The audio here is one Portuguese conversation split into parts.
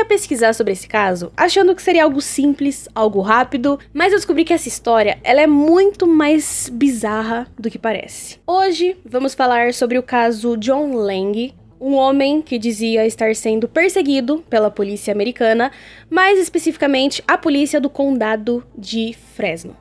comecei a pesquisar sobre esse caso, achando que seria algo simples, algo rápido, mas eu descobri que essa história, ela é muito mais bizarra do que parece. Hoje, vamos falar sobre o caso John Lang, um homem que dizia estar sendo perseguido pela polícia americana, mais especificamente a polícia do condado de Fresno.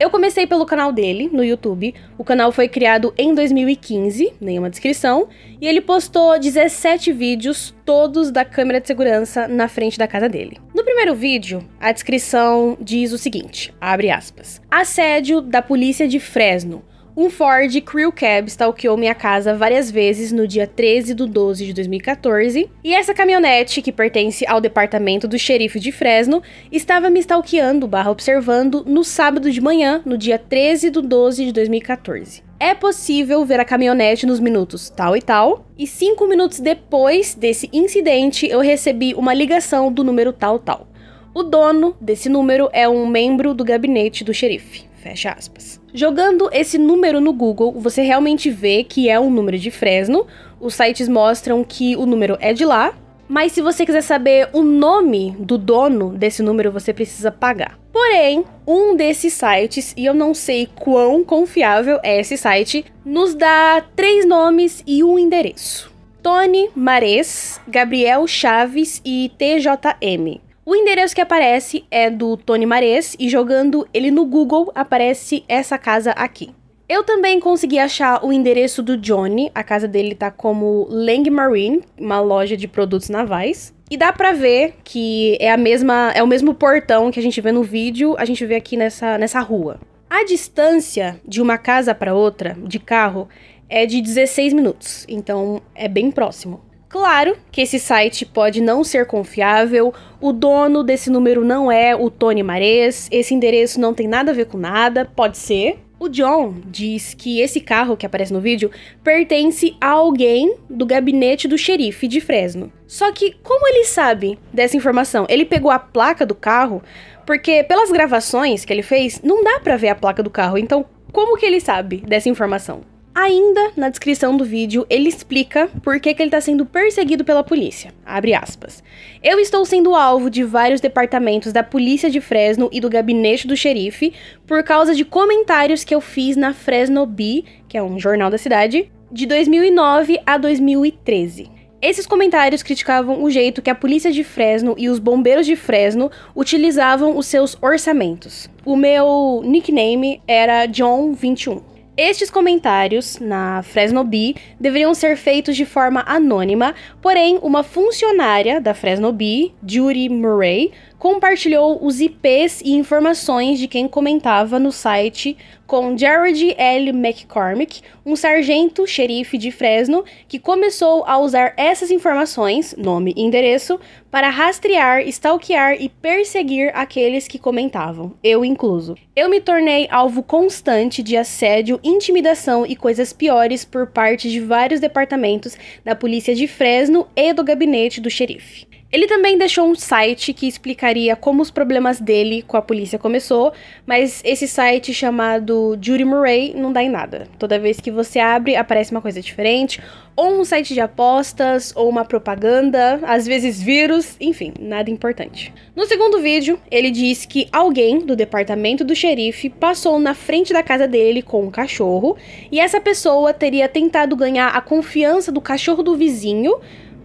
Eu comecei pelo canal dele no YouTube. O canal foi criado em 2015, nenhuma descrição, e ele postou 17 vídeos, todos da câmera de segurança na frente da casa dele. No primeiro vídeo, a descrição diz o seguinte: abre aspas. Assédio da polícia de Fresno um Ford Crew Cab stalkeou minha casa várias vezes no dia 13 do 12 de 2014, e essa caminhonete, que pertence ao departamento do xerife de Fresno, estava me stalkeando barra observando no sábado de manhã, no dia 13 do 12 de 2014. É possível ver a caminhonete nos minutos tal e tal, e cinco minutos depois desse incidente eu recebi uma ligação do número tal tal. O dono desse número é um membro do gabinete do xerife. Fecha aspas. Jogando esse número no Google, você realmente vê que é um número de Fresno. Os sites mostram que o número é de lá, mas se você quiser saber o nome do dono desse número, você precisa pagar. Porém, um desses sites, e eu não sei quão confiável é esse site, nos dá três nomes e um endereço: Tony Mares, Gabriel Chaves e TJM. O endereço que aparece é do Tony Mares e jogando ele no Google aparece essa casa aqui. Eu também consegui achar o endereço do Johnny, a casa dele tá como Lang Marine, uma loja de produtos navais. E dá pra ver que é a mesma, é o mesmo portão que a gente vê no vídeo, a gente vê aqui nessa, nessa rua. A distância de uma casa para outra, de carro, é de 16 minutos, então é bem próximo. Claro que esse site pode não ser confiável, o dono desse número não é o Tony Mares, esse endereço não tem nada a ver com nada, pode ser. O John diz que esse carro que aparece no vídeo pertence a alguém do gabinete do xerife de Fresno. Só que como ele sabe dessa informação? Ele pegou a placa do carro, porque pelas gravações que ele fez, não dá para ver a placa do carro. Então, como que ele sabe dessa informação? Ainda na descrição do vídeo, ele explica por que, que ele está sendo perseguido pela polícia. Abre aspas. Eu estou sendo alvo de vários departamentos da polícia de Fresno e do gabinete do xerife por causa de comentários que eu fiz na Fresno Bee, que é um jornal da cidade, de 2009 a 2013. Esses comentários criticavam o jeito que a polícia de Fresno e os bombeiros de Fresno utilizavam os seus orçamentos. O meu nickname era John 21. Estes comentários, na Fresno Bee, deveriam ser feitos de forma anônima, porém, uma funcionária da Fresno Bee, Judy Murray, compartilhou os IPs e informações de quem comentava no site com Jared L. McCormick, um sargento xerife de Fresno, que começou a usar essas informações, nome e endereço, para rastrear, stalkear e perseguir aqueles que comentavam, eu incluso. Eu me tornei alvo constante de assédio, intimidação e coisas piores por parte de vários departamentos da polícia de Fresno e do gabinete do xerife. Ele também deixou um site que explicaria como os problemas dele com a polícia começou, mas esse site chamado Judy Murray não dá em nada. Toda vez que você abre, aparece uma coisa diferente, ou um site de apostas, ou uma propaganda, às vezes vírus, enfim, nada importante. No segundo vídeo, ele diz que alguém do departamento do xerife passou na frente da casa dele com um cachorro, e essa pessoa teria tentado ganhar a confiança do cachorro do vizinho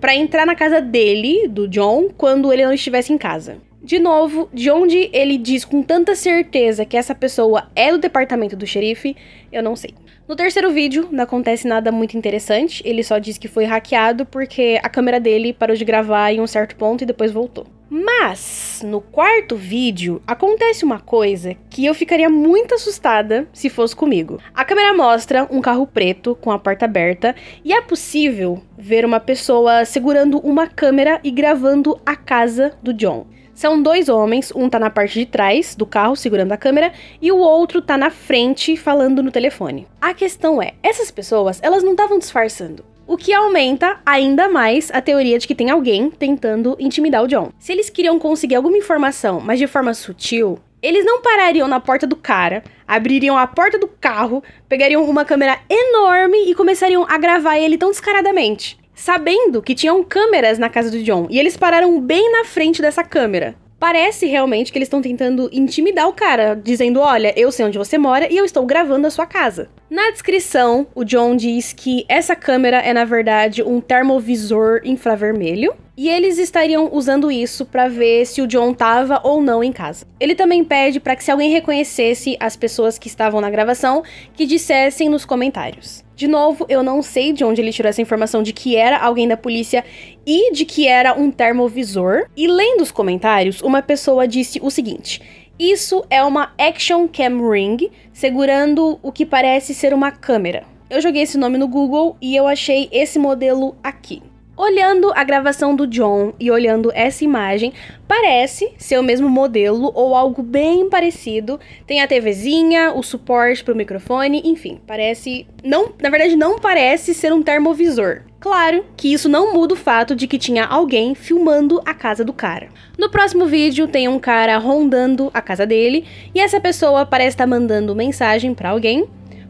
para entrar na casa dele, do John, quando ele não estivesse em casa. De novo, de onde ele diz com tanta certeza que essa pessoa é do departamento do xerife, eu não sei. No terceiro vídeo, não acontece nada muito interessante, ele só diz que foi hackeado porque a câmera dele parou de gravar em um certo ponto e depois voltou. Mas no quarto vídeo acontece uma coisa que eu ficaria muito assustada se fosse comigo. A câmera mostra um carro preto com a porta aberta e é possível ver uma pessoa segurando uma câmera e gravando a casa do John. São dois homens, um tá na parte de trás do carro segurando a câmera e o outro tá na frente falando no telefone. A questão é, essas pessoas, elas não estavam disfarçando o que aumenta ainda mais a teoria de que tem alguém tentando intimidar o John. Se eles queriam conseguir alguma informação, mas de forma sutil, eles não parariam na porta do cara, abririam a porta do carro, pegariam uma câmera enorme e começariam a gravar ele tão descaradamente. Sabendo que tinham câmeras na casa do John, e eles pararam bem na frente dessa câmera. Parece realmente que eles estão tentando intimidar o cara, dizendo: Olha, eu sei onde você mora e eu estou gravando a sua casa. Na descrição, o John diz que essa câmera é, na verdade, um termovisor infravermelho. E eles estariam usando isso para ver se o John estava ou não em casa. Ele também pede para que se alguém reconhecesse as pessoas que estavam na gravação, que dissessem nos comentários. De novo, eu não sei de onde ele tirou essa informação de que era alguém da polícia e de que era um termovisor. E lendo os comentários, uma pessoa disse o seguinte: Isso é uma Action Cam Ring segurando o que parece ser uma câmera. Eu joguei esse nome no Google e eu achei esse modelo aqui. Olhando a gravação do John e olhando essa imagem, parece ser o mesmo modelo ou algo bem parecido. Tem a TVzinha, o suporte para o microfone, enfim, parece. Não, na verdade, não parece ser um termovisor. Claro que isso não muda o fato de que tinha alguém filmando a casa do cara. No próximo vídeo tem um cara rondando a casa dele e essa pessoa parece estar tá mandando mensagem para alguém.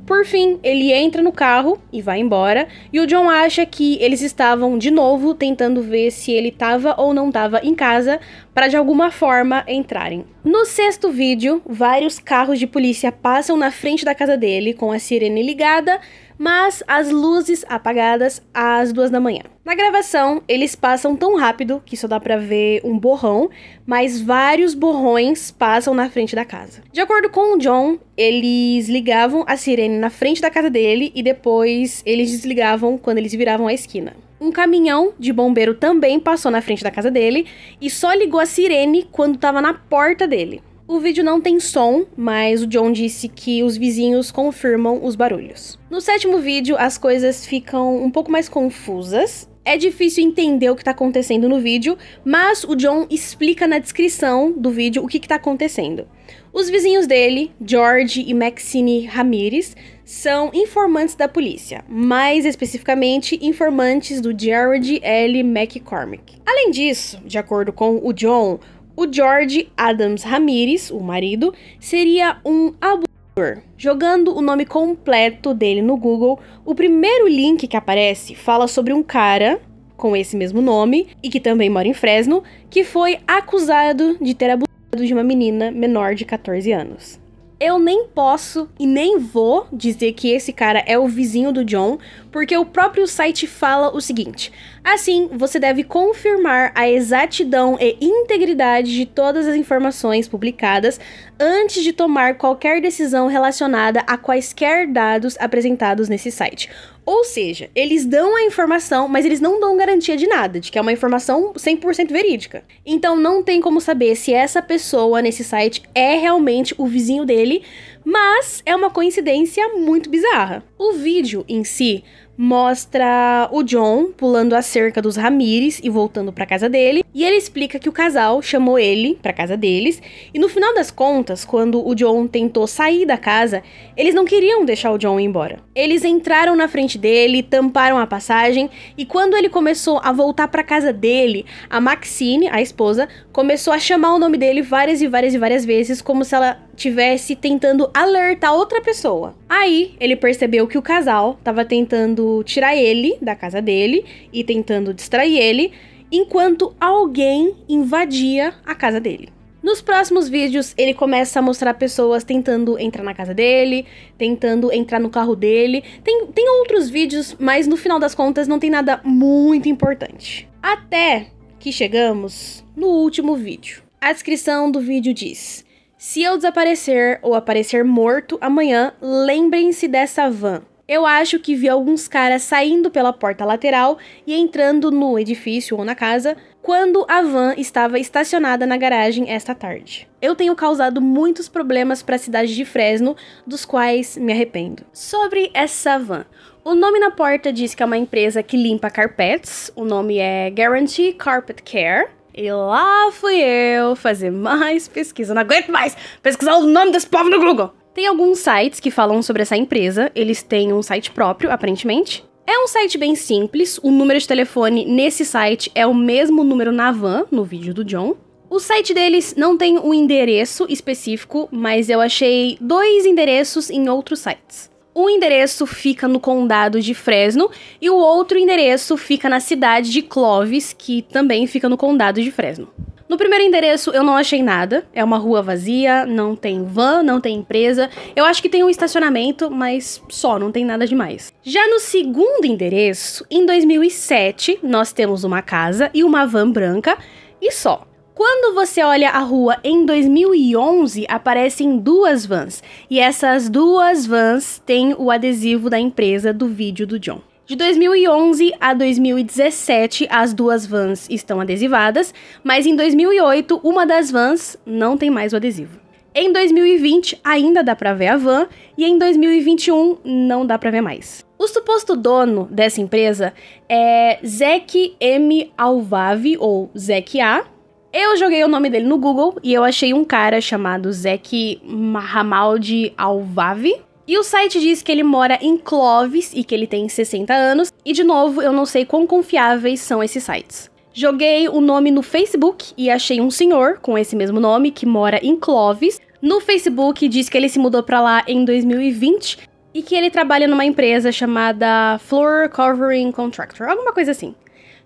Por fim, ele entra no carro e vai embora, e o John acha que eles estavam de novo tentando ver se ele estava ou não estava em casa para de alguma forma entrarem. No sexto vídeo, vários carros de polícia passam na frente da casa dele com a sirene ligada, mas as luzes apagadas às duas da manhã. Na gravação, eles passam tão rápido que só dá para ver um borrão, mas vários borrões passam na frente da casa. De acordo com o John, eles ligavam a sirene na frente da casa dele e depois eles desligavam quando eles viravam a esquina. Um caminhão de bombeiro também passou na frente da casa dele e só ligou a sirene quando estava na porta dele. O vídeo não tem som, mas o John disse que os vizinhos confirmam os barulhos. No sétimo vídeo, as coisas ficam um pouco mais confusas. É difícil entender o que está acontecendo no vídeo, mas o John explica na descrição do vídeo o que está acontecendo. Os vizinhos dele, George e Maxine Ramirez, são informantes da polícia, mais especificamente informantes do Gerard L. McCormick. Além disso, de acordo com o John, o George Adams Ramirez, o marido, seria um abusador. Jogando o nome completo dele no Google, o primeiro link que aparece fala sobre um cara com esse mesmo nome e que também mora em Fresno, que foi acusado de ter abusado de uma menina menor de 14 anos. Eu nem posso e nem vou dizer que esse cara é o vizinho do John, porque o próprio site fala o seguinte: assim, você deve confirmar a exatidão e integridade de todas as informações publicadas antes de tomar qualquer decisão relacionada a quaisquer dados apresentados nesse site. Ou seja, eles dão a informação, mas eles não dão garantia de nada, de que é uma informação 100% verídica. Então não tem como saber se essa pessoa nesse site é realmente o vizinho dele, mas é uma coincidência muito bizarra. O vídeo em si mostra o John pulando a cerca dos Ramires e voltando para casa dele, e ele explica que o casal chamou ele para casa deles, e no final das contas, quando o John tentou sair da casa, eles não queriam deixar o John ir embora. Eles entraram na frente dele, tamparam a passagem, e quando ele começou a voltar para casa dele, a Maxine, a esposa, começou a chamar o nome dele várias e várias e várias vezes como se ela tivesse tentando alertar outra pessoa. Aí ele percebeu que o casal estava tentando tirar ele da casa dele e tentando distrair ele, enquanto alguém invadia a casa dele. Nos próximos vídeos, ele começa a mostrar pessoas tentando entrar na casa dele, tentando entrar no carro dele. Tem, tem outros vídeos, mas no final das contas não tem nada muito importante. Até que chegamos no último vídeo. A descrição do vídeo diz: se eu desaparecer ou aparecer morto amanhã, lembrem-se dessa van. Eu acho que vi alguns caras saindo pela porta lateral e entrando no edifício ou na casa quando a van estava estacionada na garagem esta tarde. Eu tenho causado muitos problemas para a cidade de Fresno, dos quais me arrependo. Sobre essa van. O nome na porta diz que é uma empresa que limpa carpetes, o nome é Guarantee Carpet Care. E lá fui eu fazer mais pesquisa. Não aguento mais pesquisar o nome desse povo no Google. Tem alguns sites que falam sobre essa empresa. Eles têm um site próprio, aparentemente. É um site bem simples. O número de telefone nesse site é o mesmo número na van, no vídeo do John. O site deles não tem um endereço específico, mas eu achei dois endereços em outros sites. Um endereço fica no condado de Fresno e o outro endereço fica na cidade de Clovis, que também fica no condado de Fresno. No primeiro endereço eu não achei nada. É uma rua vazia, não tem van, não tem empresa. Eu acho que tem um estacionamento, mas só, não tem nada demais. Já no segundo endereço, em 2007, nós temos uma casa e uma van branca e só. Quando você olha a rua em 2011, aparecem duas vans, e essas duas vans têm o adesivo da empresa do vídeo do John. De 2011 a 2017, as duas vans estão adesivadas, mas em 2008, uma das vans não tem mais o adesivo. Em 2020 ainda dá para ver a van e em 2021 não dá para ver mais. O suposto dono dessa empresa é Zek M. Alvave ou Zek A, eu joguei o nome dele no Google e eu achei um cara chamado Zeke Mahamaldi Alvavi. E o site diz que ele mora em Clovis e que ele tem 60 anos. E de novo, eu não sei quão confiáveis são esses sites. Joguei o nome no Facebook e achei um senhor com esse mesmo nome que mora em Clovis. No Facebook diz que ele se mudou para lá em 2020 e que ele trabalha numa empresa chamada Floor Covering Contractor, alguma coisa assim.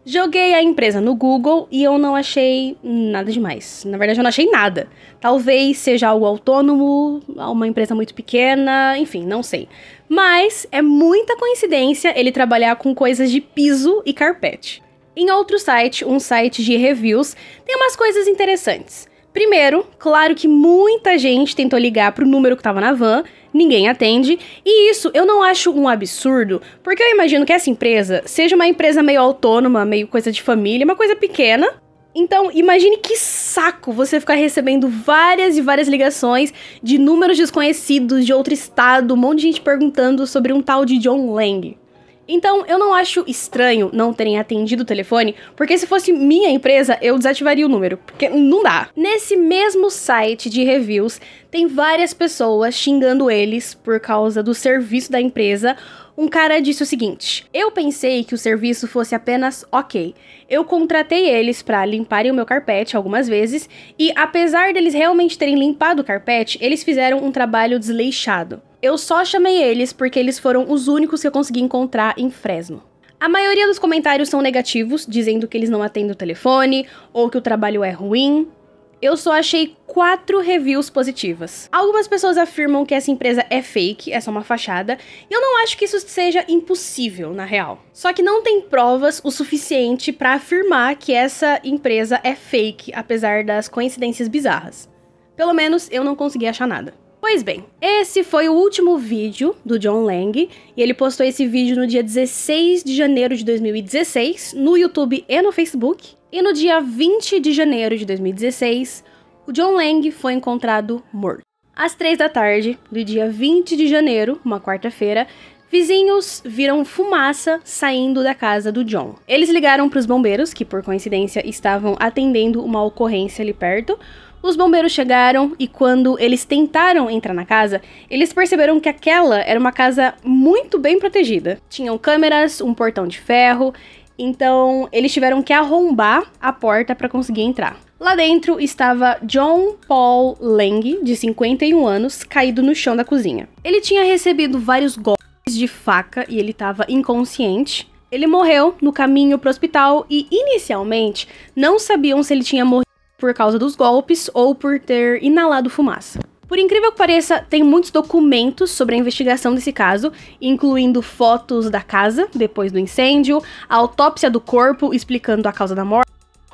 Joguei a empresa no Google e eu não achei nada demais. Na verdade, eu não achei nada. Talvez seja algo autônomo, uma empresa muito pequena, enfim, não sei. Mas é muita coincidência ele trabalhar com coisas de piso e carpete. Em outro site, um site de reviews, tem umas coisas interessantes. Primeiro, claro que muita gente tentou ligar pro número que tava na van, ninguém atende, e isso eu não acho um absurdo, porque eu imagino que essa empresa seja uma empresa meio autônoma, meio coisa de família, uma coisa pequena, então, imagine que saco você ficar recebendo várias e várias ligações de números desconhecidos de outro estado, um monte de gente perguntando sobre um tal de John Lang. Então, eu não acho estranho não terem atendido o telefone, porque se fosse minha empresa, eu desativaria o número, porque não dá. Nesse mesmo site de reviews, tem várias pessoas xingando eles por causa do serviço da empresa. Um cara disse o seguinte: Eu pensei que o serviço fosse apenas ok. Eu contratei eles para limparem o meu carpete algumas vezes e, apesar deles realmente terem limpado o carpete, eles fizeram um trabalho desleixado. Eu só chamei eles porque eles foram os únicos que eu consegui encontrar em Fresno. A maioria dos comentários são negativos, dizendo que eles não atendem o telefone ou que o trabalho é ruim. Eu só achei quatro reviews positivas. Algumas pessoas afirmam que essa empresa é fake, é só uma fachada, e eu não acho que isso seja impossível, na real. Só que não tem provas o suficiente para afirmar que essa empresa é fake, apesar das coincidências bizarras. Pelo menos eu não consegui achar nada. Pois bem, esse foi o último vídeo do John Lang, e ele postou esse vídeo no dia 16 de janeiro de 2016, no YouTube e no Facebook, e no dia 20 de janeiro de 2016, o John Lang foi encontrado morto. Às 3 da tarde do dia 20 de janeiro, uma quarta-feira, Vizinhos viram fumaça saindo da casa do John. Eles ligaram para os bombeiros, que por coincidência estavam atendendo uma ocorrência ali perto. Os bombeiros chegaram e quando eles tentaram entrar na casa, eles perceberam que aquela era uma casa muito bem protegida. Tinham câmeras, um portão de ferro, então eles tiveram que arrombar a porta para conseguir entrar. Lá dentro estava John Paul Lang, de 51 anos, caído no chão da cozinha. Ele tinha recebido vários golpes de faca e ele estava inconsciente. Ele morreu no caminho para o hospital e inicialmente não sabiam se ele tinha morrido por causa dos golpes ou por ter inalado fumaça. Por incrível que pareça, tem muitos documentos sobre a investigação desse caso, incluindo fotos da casa depois do incêndio, a autópsia do corpo explicando a causa da morte,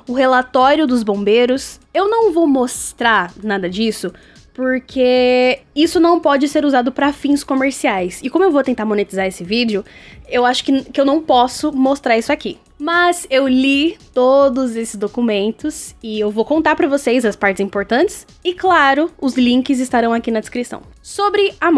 o relatório dos bombeiros. Eu não vou mostrar nada disso porque isso não pode ser usado para fins comerciais. E como eu vou tentar monetizar esse vídeo, eu acho que, que eu não posso mostrar isso aqui. Mas eu li todos esses documentos e eu vou contar para vocês as partes importantes. E claro, os links estarão aqui na descrição. Sobre a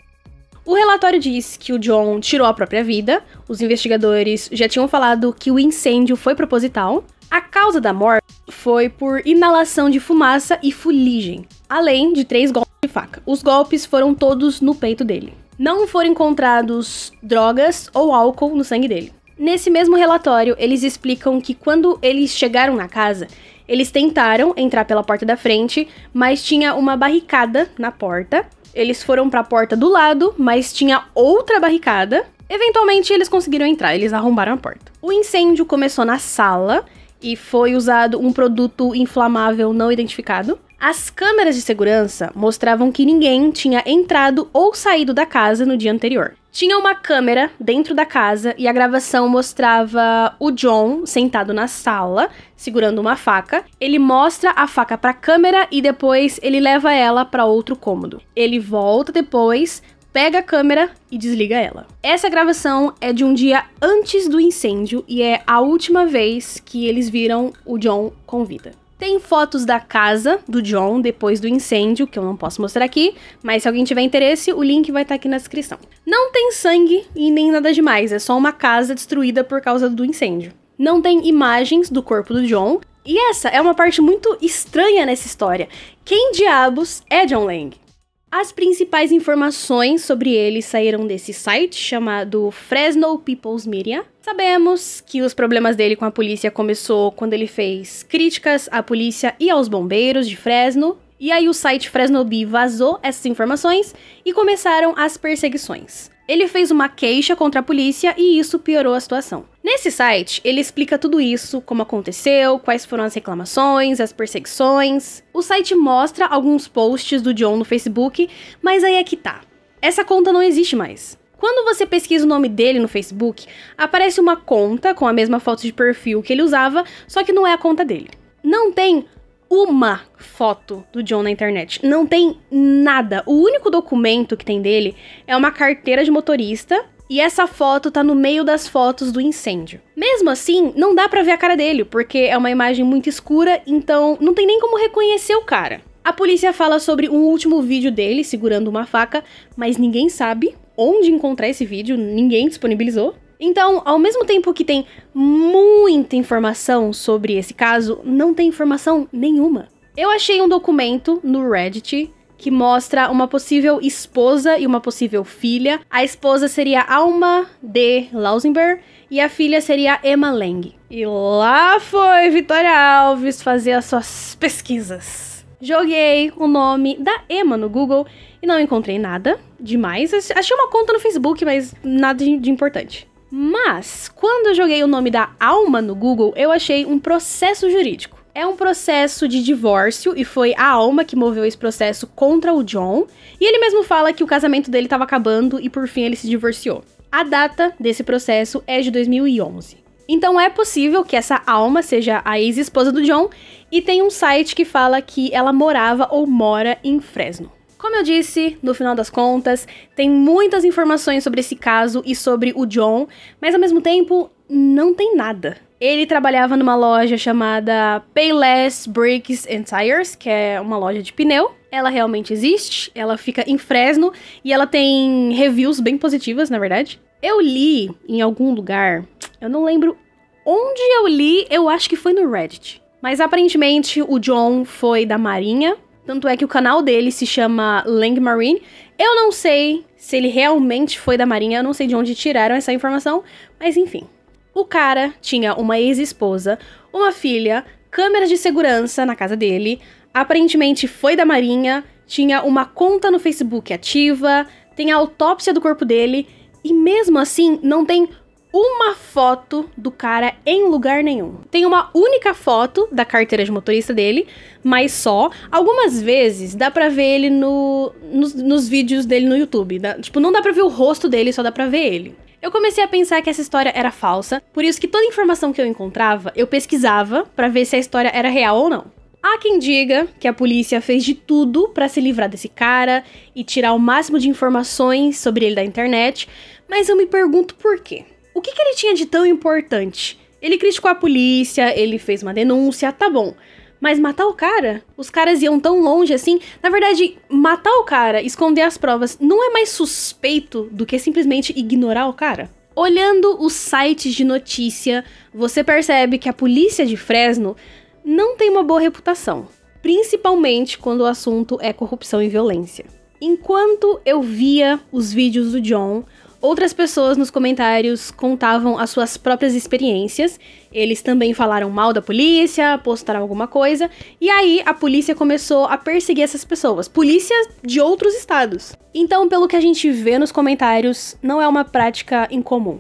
o relatório diz que o John tirou a própria vida, os investigadores já tinham falado que o incêndio foi proposital, a causa da morte foi por inalação de fumaça e fuligem além de três golpes de faca. Os golpes foram todos no peito dele. Não foram encontrados drogas ou álcool no sangue dele. Nesse mesmo relatório, eles explicam que quando eles chegaram na casa, eles tentaram entrar pela porta da frente, mas tinha uma barricada na porta. Eles foram para a porta do lado, mas tinha outra barricada. Eventualmente, eles conseguiram entrar, eles arrombaram a porta. O incêndio começou na sala e foi usado um produto inflamável não identificado. As câmeras de segurança mostravam que ninguém tinha entrado ou saído da casa no dia anterior. Tinha uma câmera dentro da casa e a gravação mostrava o John sentado na sala, segurando uma faca. Ele mostra a faca para a câmera e depois ele leva ela para outro cômodo. Ele volta depois, pega a câmera e desliga ela. Essa gravação é de um dia antes do incêndio e é a última vez que eles viram o John com vida. Tem fotos da casa do John depois do incêndio, que eu não posso mostrar aqui, mas se alguém tiver interesse, o link vai estar tá aqui na descrição. Não tem sangue e nem nada demais, é só uma casa destruída por causa do incêndio. Não tem imagens do corpo do John, e essa é uma parte muito estranha nessa história. Quem diabos é John Lang? As principais informações sobre ele saíram desse site chamado Fresno People's Media. Sabemos que os problemas dele com a polícia começou quando ele fez críticas à polícia e aos bombeiros de Fresno. E aí o site Fresnobi vazou essas informações e começaram as perseguições. Ele fez uma queixa contra a polícia e isso piorou a situação. Nesse site, ele explica tudo isso, como aconteceu, quais foram as reclamações, as perseguições. O site mostra alguns posts do John no Facebook, mas aí é que tá. Essa conta não existe mais. Quando você pesquisa o nome dele no Facebook, aparece uma conta com a mesma foto de perfil que ele usava, só que não é a conta dele. Não tem uma foto do John na internet. Não tem nada. O único documento que tem dele é uma carteira de motorista e essa foto tá no meio das fotos do incêndio. Mesmo assim, não dá para ver a cara dele, porque é uma imagem muito escura, então não tem nem como reconhecer o cara. A polícia fala sobre um último vídeo dele segurando uma faca, mas ninguém sabe onde encontrar esse vídeo, ninguém disponibilizou. Então, ao mesmo tempo que tem muita informação sobre esse caso, não tem informação nenhuma. Eu achei um documento no Reddit que mostra uma possível esposa e uma possível filha. A esposa seria Alma de Lausenberg e a filha seria Emma Lang. E lá foi Vitória Alves fazer as suas pesquisas. Joguei o nome da Emma no Google e não encontrei nada demais. Achei uma conta no Facebook, mas nada de importante. Mas, quando eu joguei o nome da Alma no Google, eu achei um processo jurídico. É um processo de divórcio e foi a alma que moveu esse processo contra o John. E ele mesmo fala que o casamento dele estava acabando e por fim ele se divorciou. A data desse processo é de 2011. Então é possível que essa alma seja a ex-esposa do John e tem um site que fala que ela morava ou mora em Fresno. Como eu disse, no final das contas, tem muitas informações sobre esse caso e sobre o John, mas ao mesmo tempo não tem nada. Ele trabalhava numa loja chamada Payless Brakes and Tires, que é uma loja de pneu. Ela realmente existe, ela fica em Fresno e ela tem reviews bem positivas, na verdade. Eu li em algum lugar, eu não lembro onde eu li, eu acho que foi no Reddit. Mas aparentemente o John foi da Marinha, tanto é que o canal dele se chama Lang Marine. Eu não sei se ele realmente foi da Marinha, eu não sei de onde tiraram essa informação, mas enfim. O cara tinha uma ex-esposa, uma filha, câmeras de segurança na casa dele, aparentemente foi da Marinha, tinha uma conta no Facebook ativa, tem a autópsia do corpo dele e mesmo assim não tem uma foto do cara em lugar nenhum. Tem uma única foto da carteira de motorista dele, mas só. Algumas vezes dá pra ver ele no, nos, nos vídeos dele no YouTube. Dá, tipo, não dá pra ver o rosto dele, só dá pra ver ele. Eu comecei a pensar que essa história era falsa, por isso que toda informação que eu encontrava, eu pesquisava para ver se a história era real ou não. Há quem diga que a polícia fez de tudo para se livrar desse cara e tirar o máximo de informações sobre ele da internet, mas eu me pergunto por quê. O que, que ele tinha de tão importante? Ele criticou a polícia, ele fez uma denúncia, tá bom. Mas matar o cara? Os caras iam tão longe assim. Na verdade, matar o cara, esconder as provas, não é mais suspeito do que simplesmente ignorar o cara? Olhando os sites de notícia, você percebe que a polícia de Fresno não tem uma boa reputação, principalmente quando o assunto é corrupção e violência. Enquanto eu via os vídeos do John, Outras pessoas nos comentários contavam as suas próprias experiências. Eles também falaram mal da polícia, postaram alguma coisa. E aí a polícia começou a perseguir essas pessoas. Polícia de outros estados. Então, pelo que a gente vê nos comentários, não é uma prática incomum.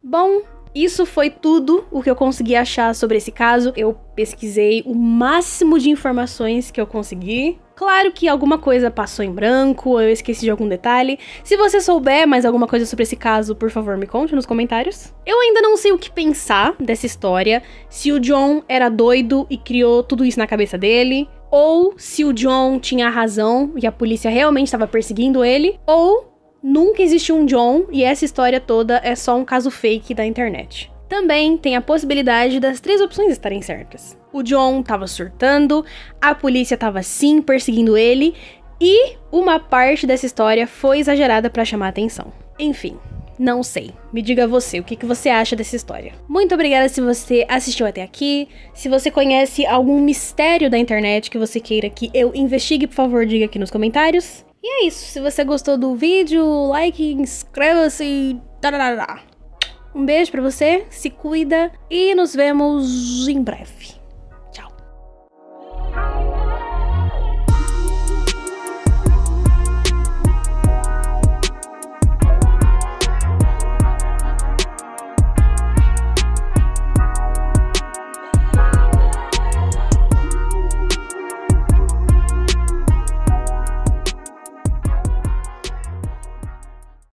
Bom, isso foi tudo o que eu consegui achar sobre esse caso. Eu pesquisei o máximo de informações que eu consegui. Claro que alguma coisa passou em branco, eu esqueci de algum detalhe. Se você souber mais alguma coisa sobre esse caso, por favor, me conte nos comentários. Eu ainda não sei o que pensar dessa história, se o John era doido e criou tudo isso na cabeça dele, ou se o John tinha razão e a polícia realmente estava perseguindo ele, ou nunca existiu um John e essa história toda é só um caso fake da internet. Também tem a possibilidade das três opções estarem certas. O John estava surtando, a polícia estava sim perseguindo ele e uma parte dessa história foi exagerada para chamar atenção. Enfim, não sei. Me diga você, o que, que você acha dessa história. Muito obrigada se você assistiu até aqui. Se você conhece algum mistério da internet que você queira que eu investigue, por favor, diga aqui nos comentários. E é isso. Se você gostou do vídeo, like, inscreva-se e. Um beijo pra você, se cuida e nos vemos em breve.